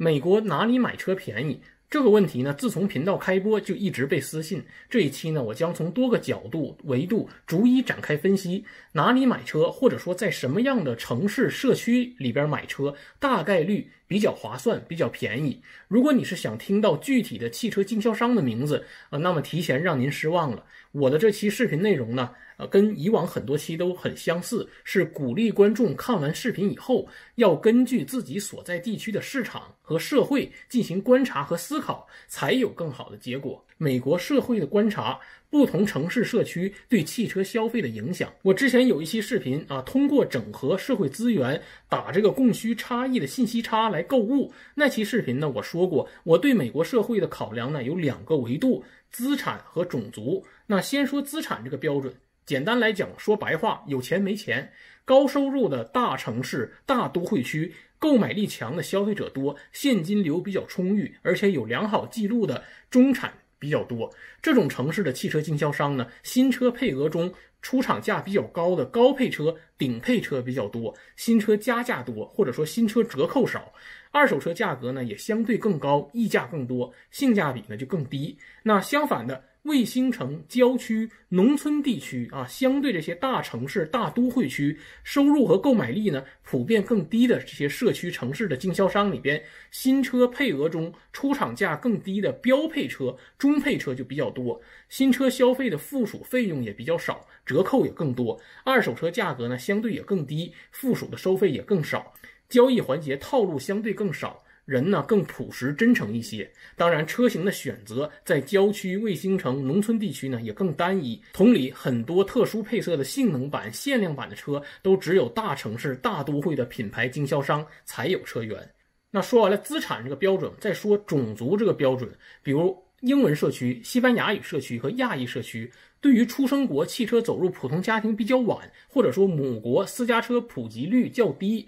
美国哪里买车便宜这个问题呢？自从频道开播就一直被私信。这一期呢，我将从多个角度维度逐一展开分析，哪里买车，或者说在什么样的城市社区里边买车，大概率。比较划算，比较便宜。如果你是想听到具体的汽车经销商的名字呃，那么提前让您失望了。我的这期视频内容呢，呃，跟以往很多期都很相似，是鼓励观众看完视频以后，要根据自己所在地区的市场和社会进行观察和思考，才有更好的结果。美国社会的观察。不同城市社区对汽车消费的影响。我之前有一期视频啊，通过整合社会资源，打这个供需差异的信息差来购物。那期视频呢，我说过，我对美国社会的考量呢有两个维度：资产和种族。那先说资产这个标准，简单来讲，说白话，有钱没钱。高收入的大城市、大都会区，购买力强的消费者多，现金流比较充裕，而且有良好记录的中产。比较多，这种城市的汽车经销商呢，新车配额中出厂价比较高的高配车、顶配车比较多，新车加价多，或者说新车折扣少，二手车价格呢也相对更高，溢价更多，性价比呢就更低。那相反的。卫星城、郊区、农村地区啊，相对这些大城市、大都会区，收入和购买力呢普遍更低的这些社区城市的经销商里边，新车配额中出厂价更低的标配车、中配车就比较多，新车消费的附属费用也比较少，折扣也更多，二手车价格呢相对也更低，附属的收费也更少，交易环节套路相对更少。人呢更朴实真诚一些，当然车型的选择在郊区、卫星城、农村地区呢也更单一。同理，很多特殊配色的性能版、限量版的车，都只有大城市、大都会的品牌经销商才有车源。那说完了资产这个标准，再说种族这个标准，比如英文社区、西班牙语社区和亚裔社区，对于出生国汽车走入普通家庭比较晚，或者说母国私家车普及率较低。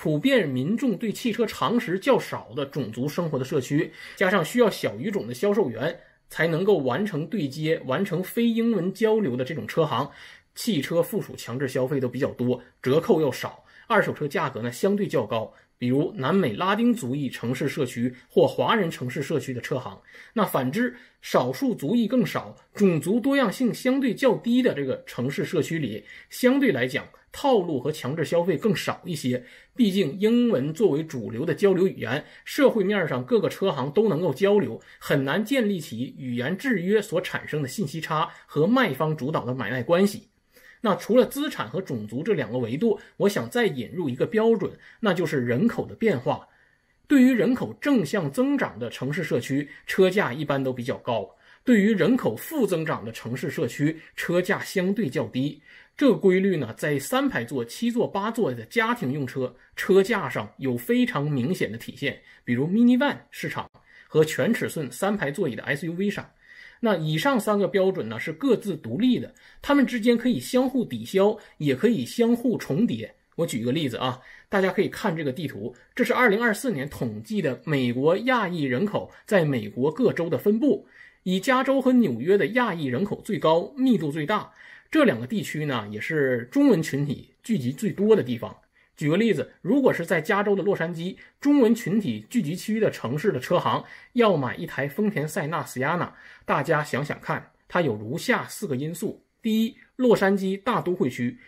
普遍民众对汽车常识较少的种族生活的社区，加上需要小语种的销售员才能够完成对接、完成非英文交流的这种车行，汽车附属强制消费都比较多，折扣又少，二手车价格呢相对较高。比如南美拉丁族裔城市社区或华人城市社区的车行，那反之，少数族裔更少、种族多样性相对较低的这个城市社区里，相对来讲，套路和强制消费更少一些。毕竟，英文作为主流的交流语言，社会面上各个车行都能够交流，很难建立起语言制约所产生的信息差和卖方主导的买卖关系。那除了资产和种族这两个维度，我想再引入一个标准，那就是人口的变化。对于人口正向增长的城市社区，车价一般都比较高；对于人口负增长的城市社区，车价相对较低。这个规律呢，在三排座、七座、八座的家庭用车车价上有非常明显的体现，比如 MINI ONE 市场和全尺寸三排座椅的 SUV 上。那以上三个标准呢是各自独立的，它们之间可以相互抵消，也可以相互重叠。我举一个例子啊，大家可以看这个地图，这是二零二四年统计的美国亚裔人口在美国各州的分布，以加州和纽约的亚裔人口最高，密度最大，这两个地区呢也是中文群体聚集最多的地方。举个例子，如果是在加州的洛杉矶中文群体聚集区的城市的车行要买一台丰田塞纳 Sienna，大家想想看，它有如下四个因素：第一，洛杉矶大都会区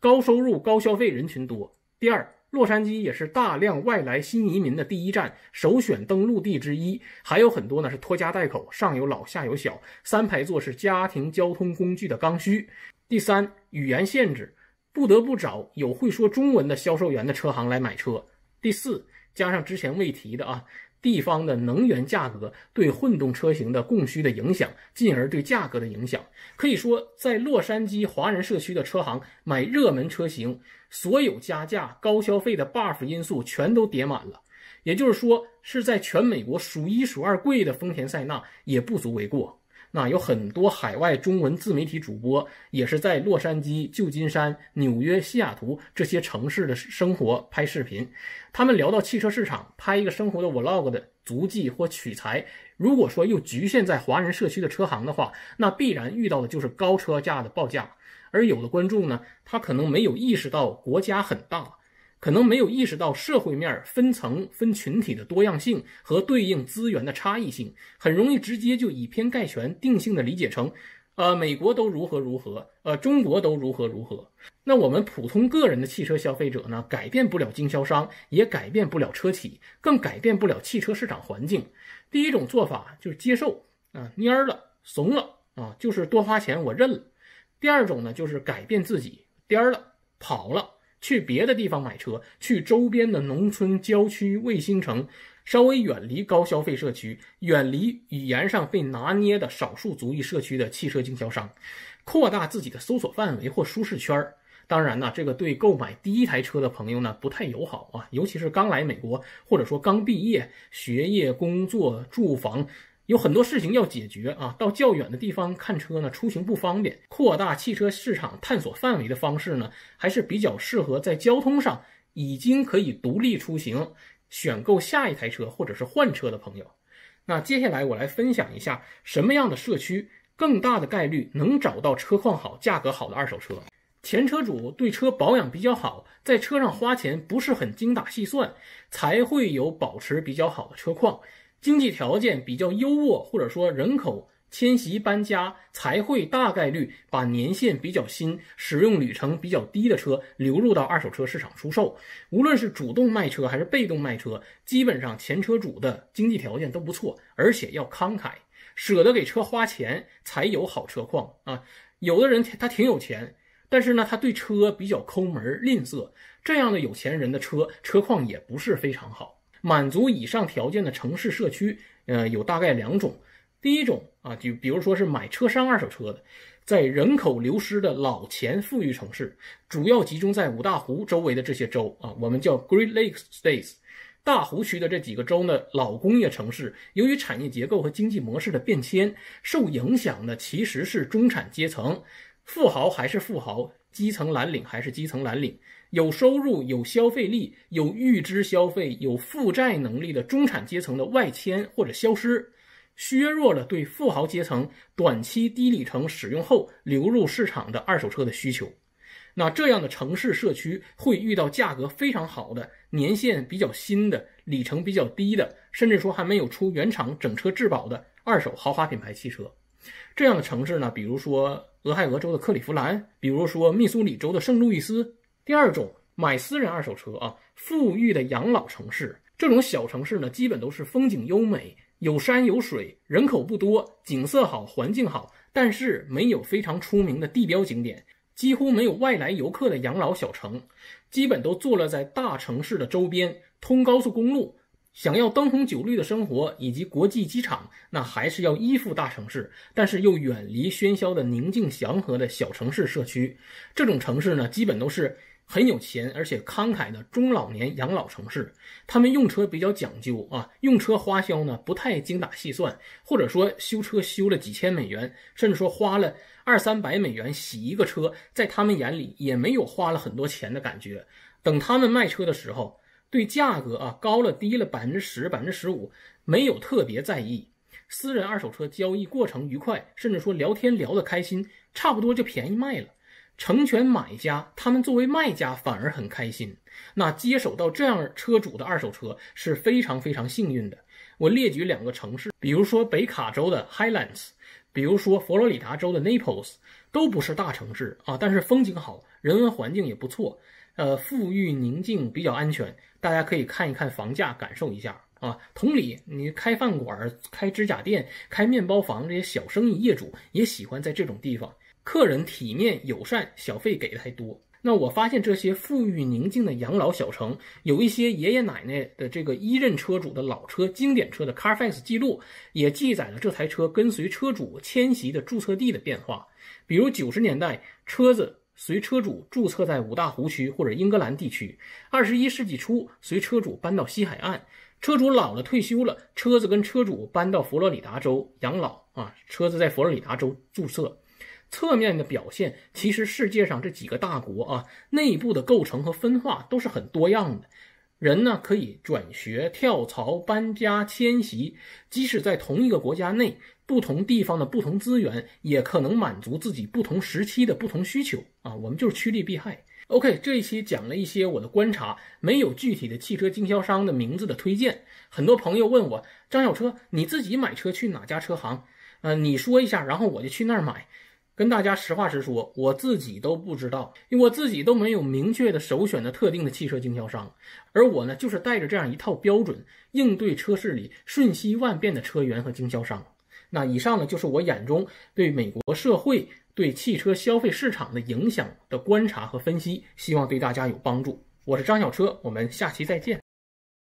高收入高消费人群多；第二，洛杉矶也是大量外来新移民的第一站、首选登陆地之一；还有很多呢是拖家带口，上有老下有小，三排座是家庭交通工具的刚需；第三，语言限制。不得不找有会说中文的销售员的车行来买车。第四，加上之前未提的啊，地方的能源价格对混动车型的供需的影响，进而对价格的影响。可以说，在洛杉矶华人社区的车行买热门车型，所有加价高消费的 buff 因素全都叠满了。也就是说，是在全美国数一数二贵的丰田塞纳也不足为过。那有很多海外中文自媒体主播，也是在洛杉矶、旧金山、纽约、西雅图这些城市的生活拍视频。他们聊到汽车市场，拍一个生活的 vlog 的足迹或取材，如果说又局限在华人社区的车行的话，那必然遇到的就是高车价的报价。而有的观众呢，他可能没有意识到国家很大。可能没有意识到社会面分层分群体的多样性和对应资源的差异性，很容易直接就以偏概全、定性的理解成，呃，美国都如何如何，呃，中国都如何如何。那我们普通个人的汽车消费者呢，改变不了经销商，也改变不了车企，更改变不了汽车市场环境。第一种做法就是接受啊，蔫了，怂了啊，就是多花钱我认了。第二种呢，就是改变自己，颠儿了，跑了。去别的地方买车，去周边的农村、郊区、卫星城，稍微远离高消费社区，远离语言上被拿捏的少数族裔社区的汽车经销商，扩大自己的搜索范围或舒适圈儿。当然呢，这个对购买第一台车的朋友呢不太友好啊，尤其是刚来美国或者说刚毕业，学业、工作、住房。有很多事情要解决啊，到较远的地方看车呢，出行不方便。扩大汽车市场探索范围的方式呢，还是比较适合在交通上已经可以独立出行、选购下一台车或者是换车的朋友。那接下来我来分享一下，什么样的社区更大的概率能找到车况好、价格好的二手车？前车主对车保养比较好，在车上花钱不是很精打细算，才会有保持比较好的车况。经济条件比较优渥，或者说人口迁徙搬家，才会大概率把年限比较新、使用里程比较低的车流入到二手车市场出售。无论是主动卖车还是被动卖车，基本上前车主的经济条件都不错，而且要慷慨，舍得给车花钱，才有好车况啊。有的人他挺有钱，但是呢，他对车比较抠门、吝啬，这样的有钱人的车车况也不是非常好。满足以上条件的城市社区，呃，有大概两种。第一种啊，就比如说是买车商二手车的，在人口流失的老钱富裕城市，主要集中在五大湖周围的这些州啊，我们叫 Great Lakes States，大湖区的这几个州呢，老工业城市，由于产业结构和经济模式的变迁，受影响的其实是中产阶层，富豪还是富豪，基层蓝领还是基层蓝领。有收入、有消费力、有预支消费、有负债能力的中产阶层的外迁或者消失，削弱了对富豪阶层短期低里程使用后流入市场的二手车的需求。那这样的城市社区会遇到价格非常好的、年限比较新的、里程比较低的，甚至说还没有出原厂整车质保的二手豪华品牌汽车。这样的城市呢，比如说俄亥俄州的克利夫兰，比如说密苏里州的圣路易斯。第二种买私人二手车啊，富裕的养老城市，这种小城市呢，基本都是风景优美，有山有水，人口不多，景色好，环境好，但是没有非常出名的地标景点，几乎没有外来游客的养老小城，基本都坐落在大城市的周边，通高速公路，想要灯红酒绿的生活以及国际机场，那还是要依附大城市，但是又远离喧嚣的宁静祥和的小城市社区，这种城市呢，基本都是。很有钱而且慷慨的中老年养老城市，他们用车比较讲究啊，用车花销呢不太精打细算，或者说修车修了几千美元，甚至说花了二三百美元洗一个车，在他们眼里也没有花了很多钱的感觉。等他们卖车的时候，对价格啊高了低了百分之十百分之十五没有特别在意。私人二手车交易过程愉快，甚至说聊天聊得开心，差不多就便宜卖了。成全买家，他们作为卖家反而很开心。那接手到这样车主的二手车是非常非常幸运的。我列举两个城市，比如说北卡州的 Highlands，比如说佛罗里达州的 Naples，都不是大城市啊，但是风景好，人文环境也不错，呃，富裕宁静，比较安全。大家可以看一看房价，感受一下啊。同理，你开饭馆、开指甲店、开面包房这些小生意业主也喜欢在这种地方。客人体面友善，小费给的还多。那我发现这些富裕宁静的养老小城，有一些爷爷奶奶的这个一任车主的老车、经典车的 Carfax 记录，也记载了这台车跟随车主迁徙的注册地的变化。比如九十年代，车子随车主注册在五大湖区或者英格兰地区；二十一世纪初，随车主搬到西海岸，车主老了退休了，车子跟车主搬到佛罗里达州养老啊，车子在佛罗里达州注册。侧面的表现，其实世界上这几个大国啊，内部的构成和分化都是很多样的。人呢可以转学、跳槽、搬家、迁徙，即使在同一个国家内，不同地方的不同资源也可能满足自己不同时期的不同需求啊。我们就是趋利避害。OK，这一期讲了一些我的观察，没有具体的汽车经销商的名字的推荐。很多朋友问我张小车，你自己买车去哪家车行？呃，你说一下，然后我就去那儿买。跟大家实话实说，我自己都不知道，我自己都没有明确的首选的特定的汽车经销商，而我呢，就是带着这样一套标准应对车市里瞬息万变的车源和经销商。那以上呢，就是我眼中对美国社会对汽车消费市场的影响的观察和分析，希望对大家有帮助。我是张小车，我们下期再见。